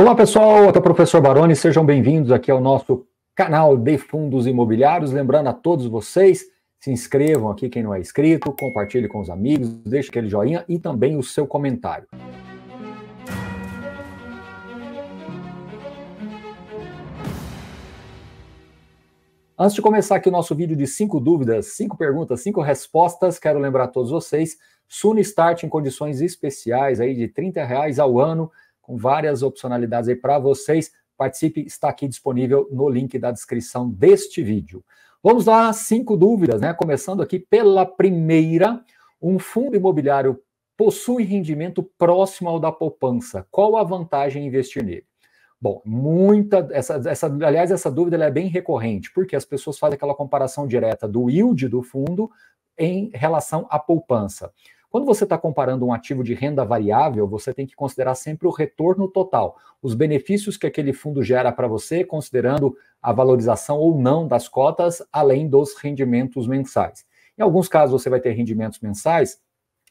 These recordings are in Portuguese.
Olá pessoal, aqui é o professor Baroni, sejam bem-vindos aqui ao nosso canal de fundos imobiliários. Lembrando a todos vocês, se inscrevam aqui quem não é inscrito, compartilhe com os amigos, deixe aquele joinha e também o seu comentário. Antes de começar aqui o nosso vídeo de cinco dúvidas, cinco perguntas, cinco respostas, quero lembrar a todos vocês, Sunistart Start em condições especiais aí de R$ reais ao ano, com várias opcionalidades aí para vocês. Participe, está aqui disponível no link da descrição deste vídeo. Vamos lá, cinco dúvidas, né? Começando aqui pela primeira. Um fundo imobiliário possui rendimento próximo ao da poupança. Qual a vantagem em investir nele? Bom, muita. Essa, essa, aliás, essa dúvida é bem recorrente, porque as pessoas fazem aquela comparação direta do yield do fundo em relação à poupança. Quando você está comparando um ativo de renda variável, você tem que considerar sempre o retorno total, os benefícios que aquele fundo gera para você, considerando a valorização ou não das cotas, além dos rendimentos mensais. Em alguns casos, você vai ter rendimentos mensais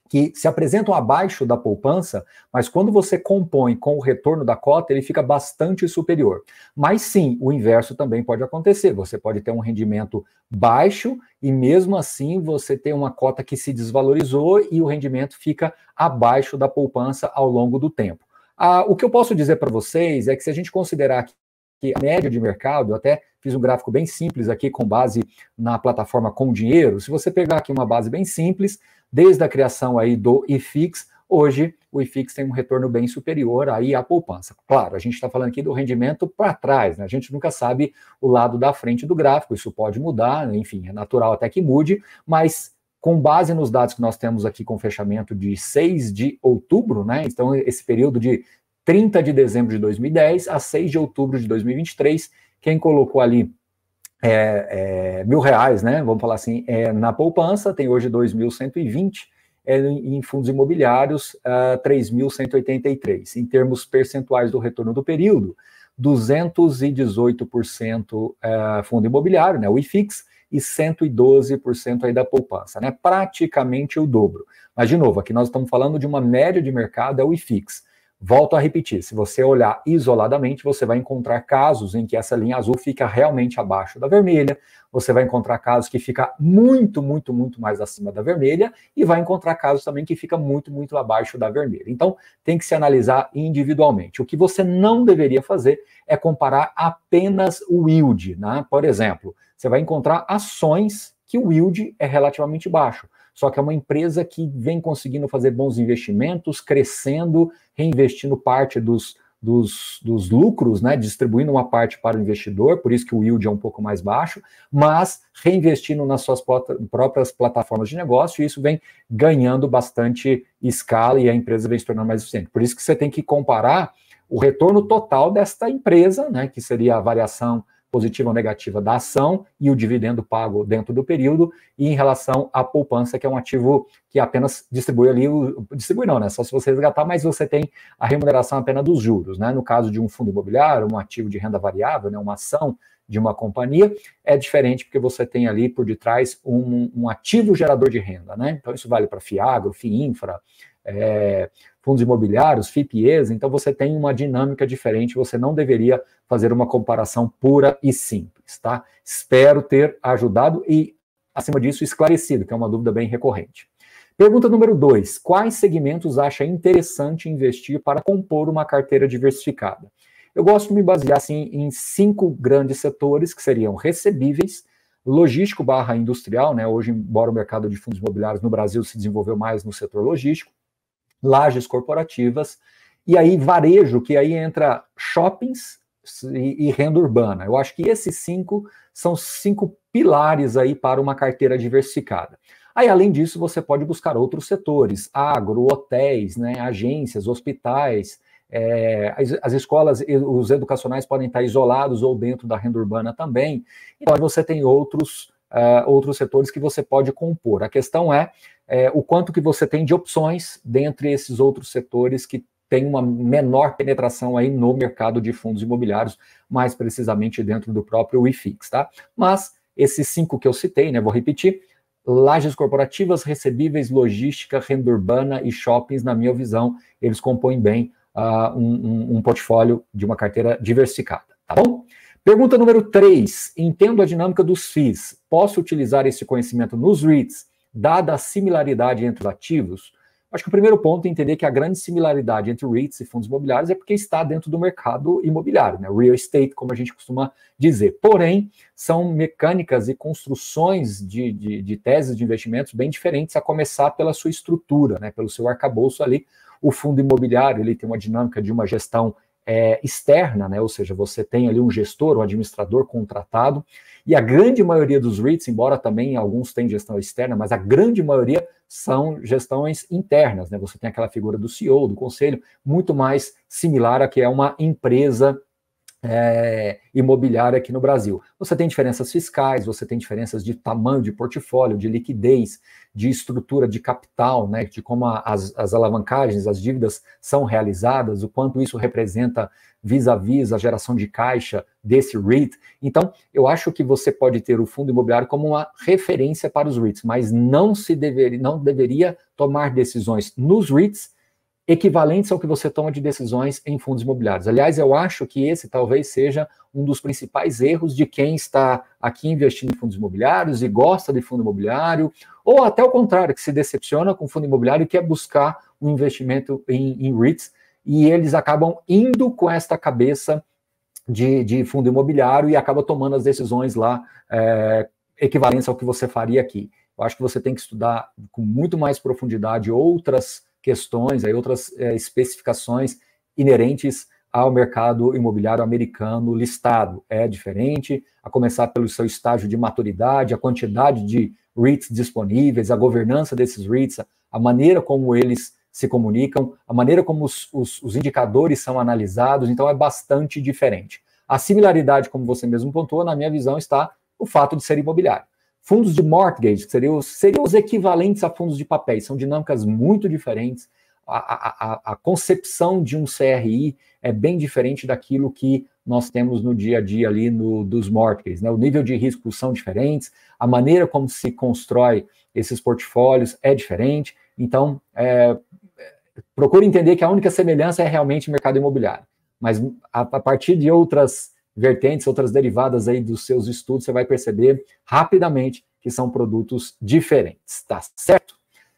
que se apresentam abaixo da poupança, mas quando você compõe com o retorno da cota, ele fica bastante superior. Mas sim, o inverso também pode acontecer. Você pode ter um rendimento baixo e mesmo assim você tem uma cota que se desvalorizou e o rendimento fica abaixo da poupança ao longo do tempo. Ah, o que eu posso dizer para vocês é que se a gente considerar que que a média de mercado, eu até fiz um gráfico bem simples aqui com base na plataforma Com Dinheiro. Se você pegar aqui uma base bem simples, desde a criação aí do IFIX, hoje o IFIX tem um retorno bem superior aí à poupança. Claro, a gente está falando aqui do rendimento para trás, né? A gente nunca sabe o lado da frente do gráfico, isso pode mudar, enfim, é natural até que mude, mas com base nos dados que nós temos aqui com fechamento de 6 de outubro, né? Então, esse período de 30 de dezembro de 2010 a 6 de outubro de 2023, quem colocou ali é, é, mil reais, né? Vamos falar assim, é, na poupança, tem hoje 2.120, é, em fundos imobiliários, uh, ah, 3.183. Em termos percentuais do retorno do período, 218% uh, ah, fundo imobiliário, né? O IFIX, e 112% aí da poupança, né? Praticamente o dobro. Mas, de novo, aqui nós estamos falando de uma média de mercado, é o IFIX. Volto a repetir: se você olhar isoladamente, você vai encontrar casos em que essa linha azul fica realmente abaixo da vermelha, você vai encontrar casos que fica muito, muito, muito mais acima da vermelha, e vai encontrar casos também que fica muito, muito abaixo da vermelha. Então, tem que se analisar individualmente. O que você não deveria fazer é comparar apenas o yield. Né? Por exemplo, você vai encontrar ações que o yield é relativamente baixo. Só que é uma empresa que vem conseguindo fazer bons investimentos, crescendo, reinvestindo parte dos, dos, dos, lucros, né, distribuindo uma parte para o investidor, por isso que o yield é um pouco mais baixo, mas reinvestindo nas suas próprias plataformas de negócio, e isso vem ganhando bastante escala e a empresa vem se tornando mais eficiente. Por isso que você tem que comparar o retorno total desta empresa, né, que seria a variação positiva ou negativa da ação e o dividendo pago dentro do período, e em relação à poupança, que é um ativo que apenas distribui ali, o, distribui não, né? Só se você resgatar, mas você tem a remuneração apenas dos juros, né? No caso de um fundo imobiliário, um ativo de renda variável, né? uma ação de uma companhia, é diferente porque você tem ali por detrás um, um ativo gerador de renda, né? Então isso vale para Fiagro, FIINFRA, é, fundos imobiliários, FIPEs, então você tem uma dinâmica diferente, você não deveria fazer uma comparação pura e simples, tá? Espero ter ajudado e, acima disso, esclarecido, que é uma dúvida bem recorrente. Pergunta número dois: Quais segmentos acha interessante investir para compor uma carteira diversificada? Eu gosto de me basear assim, em cinco grandes setores, que seriam recebíveis, logístico barra industrial, né? Hoje, embora o mercado de fundos imobiliários no Brasil se desenvolveu mais no setor logístico, lajes corporativas, e aí varejo, que aí entra shoppings e, e renda urbana. Eu acho que esses cinco são cinco pilares aí para uma carteira diversificada. Aí, além disso, você pode buscar outros setores, agro, hotéis, né, agências, hospitais, é, as, as, escolas, os educacionais podem estar isolados ou dentro da renda urbana também. Então, você tem outros, uh, outros setores que você pode compor. A questão é é, o quanto que você tem de opções dentre esses outros setores que tem uma menor penetração aí no mercado de fundos imobiliários, mais precisamente dentro do próprio IFIX, tá? Mas esses cinco que eu citei, né, vou repetir, lajes corporativas, recebíveis, logística, renda urbana e shoppings, na minha visão, eles compõem bem uh, um, um, um portfólio de uma carteira diversificada, tá bom? Pergunta número 3. Entendo a dinâmica dos FIIs. Posso utilizar esse conhecimento nos REITs dada a similaridade entre os ativos, acho que o primeiro ponto é entender que a grande similaridade entre REITs e fundos imobiliários é porque está dentro do mercado imobiliário, né? real estate, como a gente costuma dizer. Porém, são mecânicas e construções de, de, de teses de investimentos bem diferentes, a começar pela sua estrutura, né? pelo seu arcabouço ali. O fundo imobiliário ele tem uma dinâmica de uma gestão é, externa, né? ou seja, você tem ali um gestor, um administrador contratado, e a grande maioria dos REITs, embora também alguns tenham gestão externa, mas a grande maioria são gestões internas, né? Você tem aquela figura do CEO, do conselho, muito mais similar a que é uma empresa é, imobiliária aqui no Brasil. Você tem diferenças fiscais, você tem diferenças de tamanho de portfólio, de liquidez, de estrutura de capital, né, de como a, as, as alavancagens, as dívidas são realizadas, o quanto isso representa vis-à-vis -a, -vis a geração de caixa desse REIT. Então, eu acho que você pode ter o fundo imobiliário como uma referência para os REITs, mas não se deveria, não deveria tomar decisões nos REITs equivalentes ao que você toma de decisões em fundos imobiliários. Aliás, eu acho que esse talvez seja um dos principais erros de quem está aqui investindo em fundos imobiliários e gosta de fundo imobiliário, ou até o contrário, que se decepciona com fundo imobiliário e quer buscar um investimento em, em REITs, e eles acabam indo com esta cabeça de, de fundo imobiliário e acaba tomando as decisões lá é, equivalentes ao que você faria aqui. Eu acho que você tem que estudar com muito mais profundidade outras questões, aí outras é, especificações inerentes ao mercado imobiliário americano listado. É diferente, a começar pelo seu estágio de maturidade, a quantidade de REITs disponíveis, a governança desses REITs, a maneira como eles se comunicam, a maneira como os, os, os indicadores são analisados, então é bastante diferente. A similaridade, como você mesmo pontuou, na minha visão, está o fato de ser imobiliário. Fundos de mortgage, que seriam, seriam os equivalentes a fundos de papéis, são dinâmicas muito diferentes. A, a, a, concepção de um CRI é bem diferente daquilo que nós temos no dia a dia ali no, dos mortgages. Né? O nível de risco são diferentes, a maneira como se constrói esses portfólios é diferente. Então, é, procure entender que a única semelhança é realmente o mercado imobiliário. Mas a, a partir de outras vertentes, outras derivadas aí dos seus estudos, você vai perceber rapidamente que são produtos diferentes, tá certo?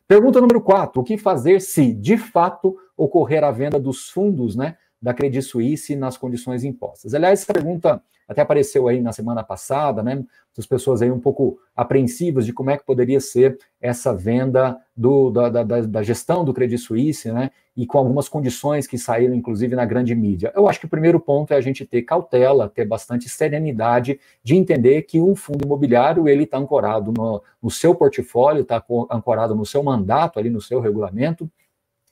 Pergunta número 4, o que fazer se de fato ocorrer a venda dos fundos, né, da Credit Suisse nas condições impostas. Aliás, essa pergunta até apareceu aí na semana passada, né? As pessoas aí um pouco apreensivas de como é que poderia ser essa venda do, da, da, da, gestão do Credit Suisse, né? E com algumas condições que saíram, inclusive, na grande mídia. Eu acho que o primeiro ponto é a gente ter cautela, ter bastante serenidade de entender que um fundo imobiliário ele está ancorado no, no seu portfólio, está ancorado no seu mandato ali, no seu regulamento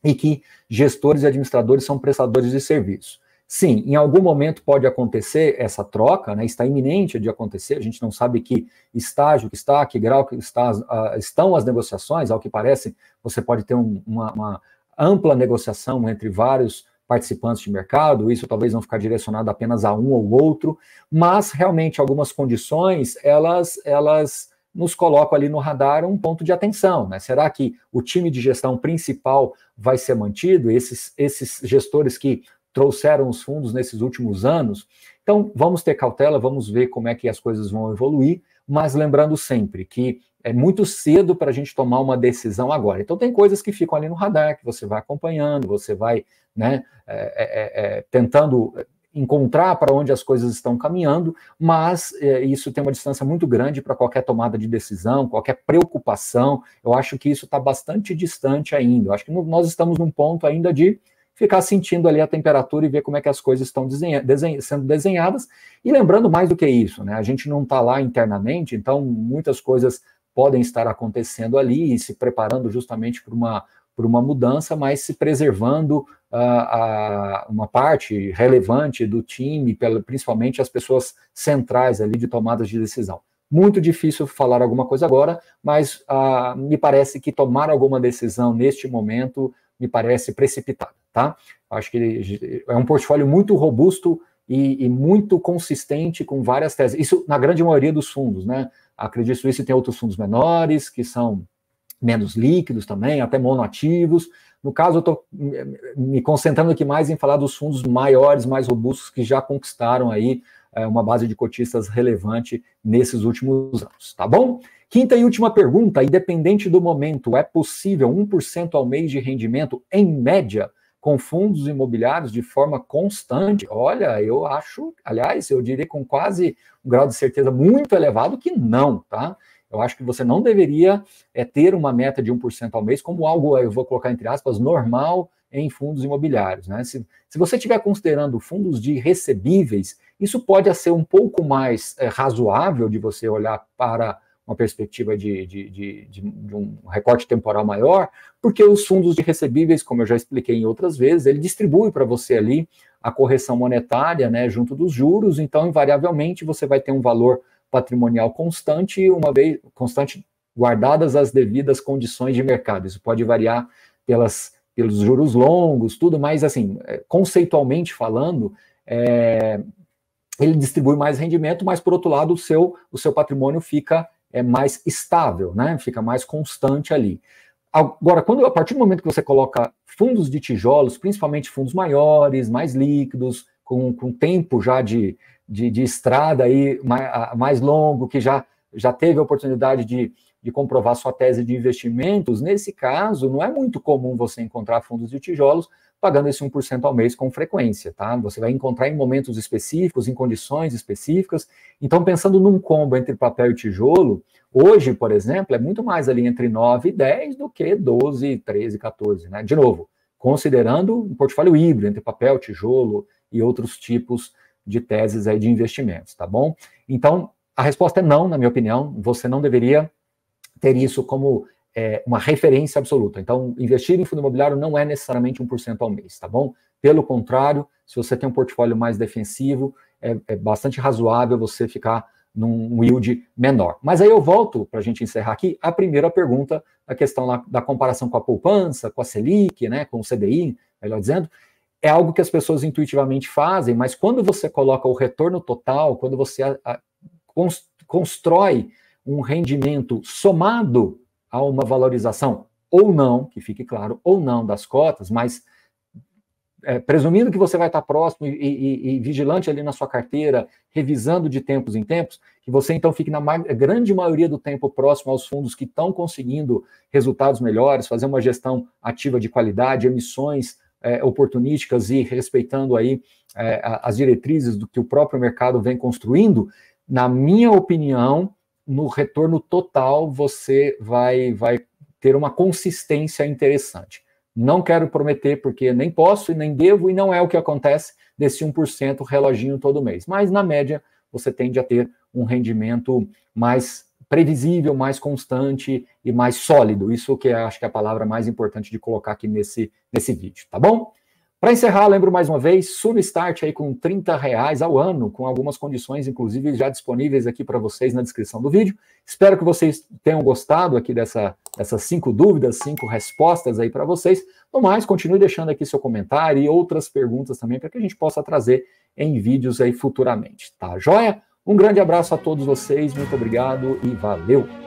e que gestores e administradores são prestadores de serviço. Sim, em algum momento pode acontecer essa troca, né, está iminente de acontecer, a gente não sabe que estágio que está, que grau que está, uh, estão as negociações, ao que parece, você pode ter um, uma, uma ampla negociação entre vários participantes de mercado, isso talvez não ficar direcionado apenas a um ou outro, mas realmente algumas condições, elas, elas nos colocam ali no radar um ponto de atenção. Né? Será que o time de gestão principal vai ser mantido? Esses, esses gestores que trouxeram os fundos nesses últimos anos? Então, vamos ter cautela, vamos ver como é que as coisas vão evoluir, mas lembrando sempre que é muito cedo para a gente tomar uma decisão agora. Então, tem coisas que ficam ali no radar, que você vai acompanhando, você vai né, é, é, é, tentando encontrar para onde as coisas estão caminhando, mas é, isso tem uma distância muito grande para qualquer tomada de decisão, qualquer preocupação. Eu acho que isso está bastante distante ainda. Eu acho que no, nós estamos num ponto ainda de ficar sentindo ali a temperatura e ver como é que as coisas estão desenha, desenha, sendo desenhadas. E lembrando mais do que isso, né? A gente não está lá internamente, então muitas coisas podem estar acontecendo ali e se preparando justamente para uma por uma mudança, mas se preservando a, ah, a, uma parte relevante do time, pela, principalmente as pessoas centrais ali de tomadas de decisão. Muito difícil falar alguma coisa agora, mas ah, me parece que tomar alguma decisão neste momento me parece precipitado, tá? Acho que é um portfólio muito robusto e, e, muito consistente com várias teses. Isso na grande maioria dos fundos, né? Acredito isso e tem outros fundos menores que são menos líquidos também, até monoativos. No caso, eu estou me concentrando aqui mais em falar dos fundos maiores, mais robustos, que já conquistaram aí é, uma base de cotistas relevante nesses últimos anos, tá bom? Quinta e última pergunta, independente do momento, é possível 1% ao mês de rendimento, em média, com fundos imobiliários de forma constante? Olha, eu acho, aliás, eu diria com quase um grau de certeza muito elevado que não, tá? Eu acho que você não deveria é, ter uma meta de 1% ao mês como algo, eu vou colocar entre aspas, normal em fundos imobiliários. Né? Se, se você estiver considerando fundos de recebíveis, isso pode ser um pouco mais é, razoável de você olhar para uma perspectiva de, de, de, de, um recorte temporal maior, porque os fundos de recebíveis, como eu já expliquei em outras vezes, ele distribui para você ali a correção monetária né, junto dos juros, então, invariavelmente, você vai ter um valor patrimonial constante, uma vez constante guardadas as devidas condições de mercado. Isso pode variar pelas, pelos juros longos, tudo, mas assim, é, conceitualmente falando, é, ele distribui mais rendimento, mas por outro lado, o seu, o seu patrimônio fica é, mais estável, né? Fica mais constante ali. Agora, quando a partir do momento que você coloca fundos de tijolos, principalmente fundos maiores, mais líquidos, com, com tempo já de, de, de estrada aí mais, mais longo, que já, já teve a oportunidade de, de comprovar sua tese de investimentos, nesse caso, não é muito comum você encontrar fundos de tijolos pagando esse 1% ao mês com frequência, tá? Você vai encontrar em momentos específicos, em condições específicas. Então, pensando num combo entre papel e tijolo, hoje, por exemplo, é muito mais ali entre 9 e 10 do que 12, 13, 14, né? De novo, considerando um portfólio híbrido entre papel, tijolo e outros tipos de teses aí de investimentos, tá bom? Então, a resposta é não, na minha opinião, você não deveria ter isso como é, uma referência absoluta. Então, investir em fundo imobiliário não é necessariamente 1% ao mês, tá bom? Pelo contrário, se você tem um portfólio mais defensivo, é, é bastante razoável você ficar num yield menor. Mas aí eu volto, para a gente encerrar aqui, a primeira pergunta, a questão lá da comparação com a poupança, com a Selic, né, com o CDI, melhor dizendo, é algo que as pessoas intuitivamente fazem, mas quando você coloca o retorno total, quando você a, a, constrói um rendimento somado a uma valorização, ou não, que fique claro, ou não das cotas, mas é, presumindo que você vai estar próximo e, e, e, vigilante ali na sua carteira, revisando de tempos em tempos, que você então fique na ma grande maioria do tempo próximo aos fundos que estão conseguindo resultados melhores, fazer uma gestão ativa de qualidade, emissões é, oportunísticas e respeitando aí é, as diretrizes do que o próprio mercado vem construindo, na minha opinião, no retorno total você vai, vai ter uma consistência interessante. Não quero prometer, porque nem posso e nem devo, e não é o que acontece desse 1% reloginho todo mês. Mas, na média, você tende a ter um rendimento mais previsível, mais constante e mais sólido. Isso que acho que é a palavra mais importante de colocar aqui nesse, nesse vídeo, tá bom? Para encerrar, lembro mais uma vez, Suno Start aí com 30 reais ao ano, com algumas condições, inclusive, já disponíveis aqui para vocês na descrição do vídeo. Espero que vocês tenham gostado aqui dessa, dessas cinco dúvidas, cinco respostas aí para vocês. No mais, continue deixando aqui seu comentário e outras perguntas também para que a gente possa trazer em vídeos aí futuramente, tá? Joia? Um grande abraço a todos vocês, muito obrigado e valeu!